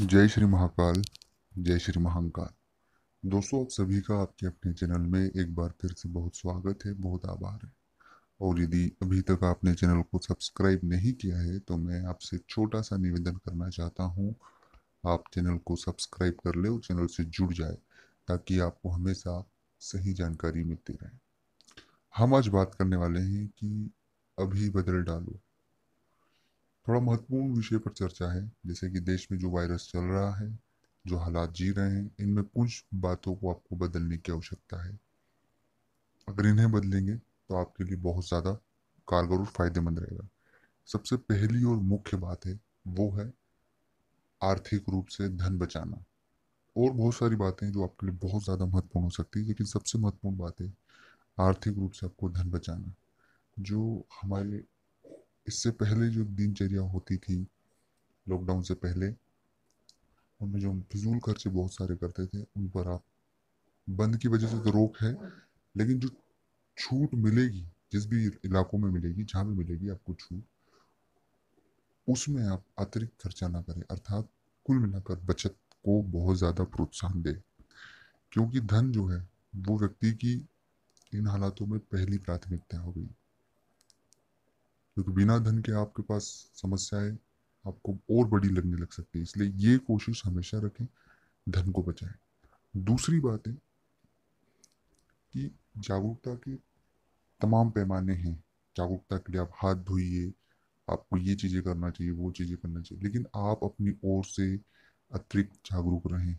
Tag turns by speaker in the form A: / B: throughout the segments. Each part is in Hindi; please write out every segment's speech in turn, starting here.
A: जय श्री महाकाल जय श्री महाकाल दोस्तों आप सभी का आपके अपने चैनल में एक बार फिर से बहुत स्वागत है बहुत आभार है और यदि अभी तक आपने चैनल को सब्सक्राइब नहीं किया है तो मैं आपसे छोटा सा निवेदन करना चाहता हूँ आप चैनल को सब्सक्राइब कर ले और चैनल से जुड़ जाए ताकि आपको हमेशा सही जानकारी मिलती रहे हम आज बात करने वाले हैं कि अभी बदल डालो थोड़ा महत्वपूर्ण विषय पर चर्चा है जैसे कि देश में जो वायरस चल रहा है जो हालात जी रहे हैं इनमें कुछ बातों को आपको बदलने की आवश्यकता है अगर इन्हें बदलेंगे तो आपके लिए बहुत ज़्यादा कारगर और फायदेमंद रहेगा सबसे पहली और मुख्य बात है वो है आर्थिक रूप से धन बचाना और बहुत सारी बातें जो आपके लिए बहुत ज़्यादा महत्वपूर्ण हो सकती है लेकिन सबसे महत्वपूर्ण बात है आर्थिक रूप से आपको धन बचाना जो हमारे इससे पहले जो दिनचर्या होती थी लॉकडाउन से पहले उनमें जो हम खर्चे बहुत सारे करते थे उन पर आप बंद की वजह से तो रोक है लेकिन जो छूट मिलेगी जिस भी इलाकों में मिलेगी जहाँ भी मिलेगी आपको छूट उसमें आप अतिरिक्त खर्चा ना करें अर्थात कुल मिलाकर बचत को बहुत ज़्यादा प्रोत्साहन दें क्योंकि धन जो है वो व्यक्ति की इन हालातों में पहली प्राथमिकता हो गई क्योंकि तो बिना धन के आपके पास समस्याएं आपको और बड़ी लगने लग सकती है इसलिए ये कोशिश हमेशा रखें धन को बचाएं दूसरी बात है कि जागरूकता के तमाम पैमाने हैं जागरूकता के लिए आप हाथ धोइए आपको ये चीज़ें करना चाहिए वो चीज़ें करना चाहिए लेकिन आप अपनी ओर से अतिरिक्त जागरूक रहें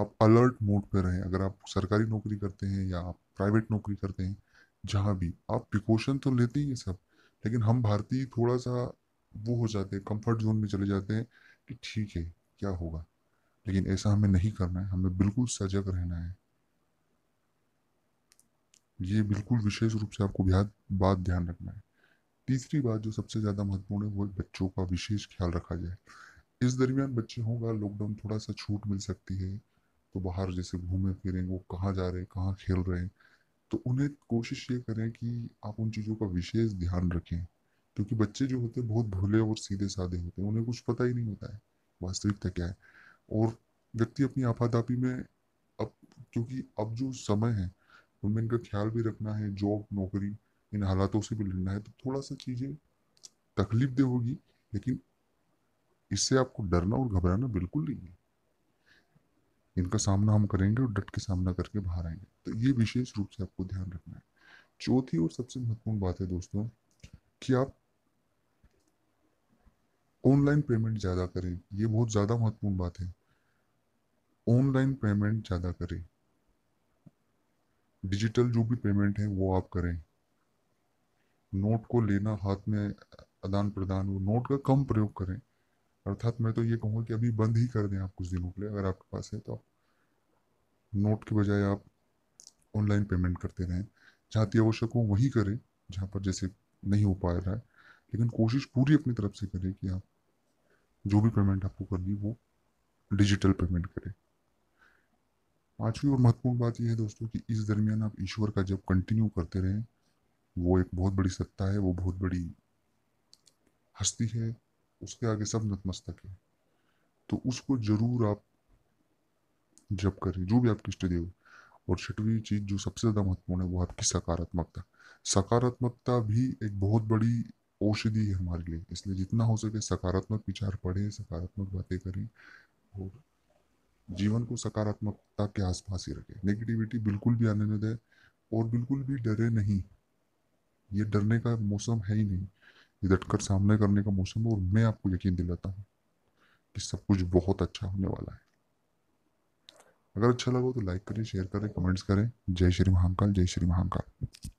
A: आप अलर्ट मोड पर रहें अगर आप सरकारी नौकरी करते हैं या आप प्राइवेट नौकरी करते हैं जहाँ भी आप प्रिकॉशन तो लेते ही हैं सब लेकिन हम भारतीय थोड़ा सा वो हो जाते हैं कंफर्ट जोन में चले जाते हैं कि ठीक है क्या होगा लेकिन ऐसा हमें नहीं करना है हमें बिल्कुल सजग रहना है ये बिल्कुल विशेष रूप से आपको बात ध्यान रखना है तीसरी बात जो सबसे ज़्यादा महत्वपूर्ण है वो बच्चों का विशेष ख्याल रखा जाए इस दरमियान बच्चे होगा लॉकडाउन थोड़ा सा छूट मिल सकती है तो बाहर जैसे घूमे फिरें वो कहाँ जा रहे हैं कहाँ खेल रहे हैं तो उन्हें कोशिश ये करें कि आप उन चीज़ों का विशेष ध्यान रखें क्योंकि बच्चे जो होते हैं बहुत भोले और सीधे साधे होते हैं उन्हें कुछ पता ही नहीं होता है वास्तविकता क्या है और व्यक्ति अपनी आपाधापी में अब क्योंकि अब जो समय है उनमें इनका ख्याल भी रखना है जॉब नौकरी इन हालातों से भी लड़ना है तो थोड़ा सा चीज़ें तकलीफ दे होगी लेकिन इससे आपको डरना और घबराना बिल्कुल नहीं है इनका सामना हम करेंगे और डट के सामना करके बाहर आएंगे तो ये विशेष रूप से आपको ध्यान रखना है चौथी और सबसे महत्वपूर्ण बात है दोस्तों कि आप ऑनलाइन पेमेंट ज़्यादा करें ये बहुत ज़्यादा महत्वपूर्ण बात है ऑनलाइन पेमेंट ज़्यादा करें डिजिटल जो भी पेमेंट है वो आप करें नोट को लेना हाथ में आदान प्रदान वो नोट का कम प्रयोग करें अर्थात मैं तो ये कहूँगा कि अभी बंद ही कर दें आप कुछ दिनों के लिए अगर आपके पास है तो आप नोट के बजाय आप ऑनलाइन पेमेंट करते रहें जहाँ अति आवश्यक हो वहीं करें जहाँ पर जैसे नहीं हो पा रहा है लेकिन कोशिश पूरी अपनी तरफ से करें कि आप जो भी पेमेंट आपको करनी वो डिजिटल पेमेंट करें पाँचवीं और महत्वपूर्ण बात यह है दोस्तों कि इस दरमियान आप ईश्वर का जब कंटिन्यू करते रहें वो एक बहुत बड़ी सत्ता है वो बहुत बड़ी हस्ती है उसके आगे सब नतमस्तक है तो उसको ज़रूर आप जब करें जो भी आपकी स्टडी हो और छठवीं चीज जो सबसे ज्यादा महत्वपूर्ण है वो आपकी सकारात्मकता सकारात्मकता भी एक बहुत बड़ी औषधि है हमारे लिए इसलिए जितना हो सके सकारात्मक विचार पढ़े सकारात्मक बातें करें और जीवन को सकारात्मकता के आसपास ही रखें नेगेटिविटी बिल्कुल भी आने न दे और बिल्कुल भी डरे नहीं ये डरने का मौसम है ही नहीं ये डटकर सामने करने का मौसम है और मैं आपको यकीन दिलाता हूँ कि सब कुछ बहुत अच्छा होने वाला है अगर अच्छा लगा तो लाइक करें शेयर करें कमेंट्स करें जय श्री महाकाल जय श्री महाकाल